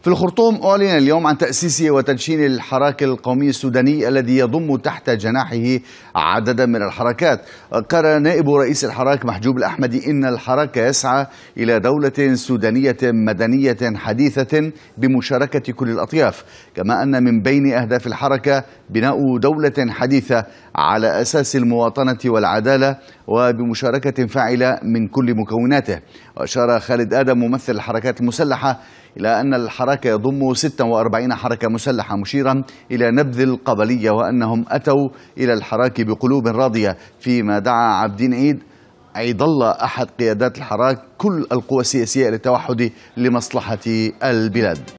في الخرطوم أعلن اليوم عن تأسيس وتدشين الحراك القومي السوداني الذي يضم تحت جناحه عددا من الحركات قال نائب رئيس الحراك محجوب الأحمدي إن الحراك يسعى إلى دولة سودانية مدنية حديثة بمشاركة كل الأطياف كما أن من بين أهداف الحركة بناء دولة حديثة على أساس المواطنة والعدالة وبمشاركة فاعلة من كل مكوناته وأشار خالد آدم ممثل الحركات المسلحة إلى أن الحركة الحركة يضم 46 حركة مسلحة مشيرا إلى نبذ القبلية وأنهم أتوا إلى الحراك بقلوب راضية فيما دعا عبدين عيد عيد الله أحد قيادات الحراك كل القوى السياسية للتوحد لمصلحة البلاد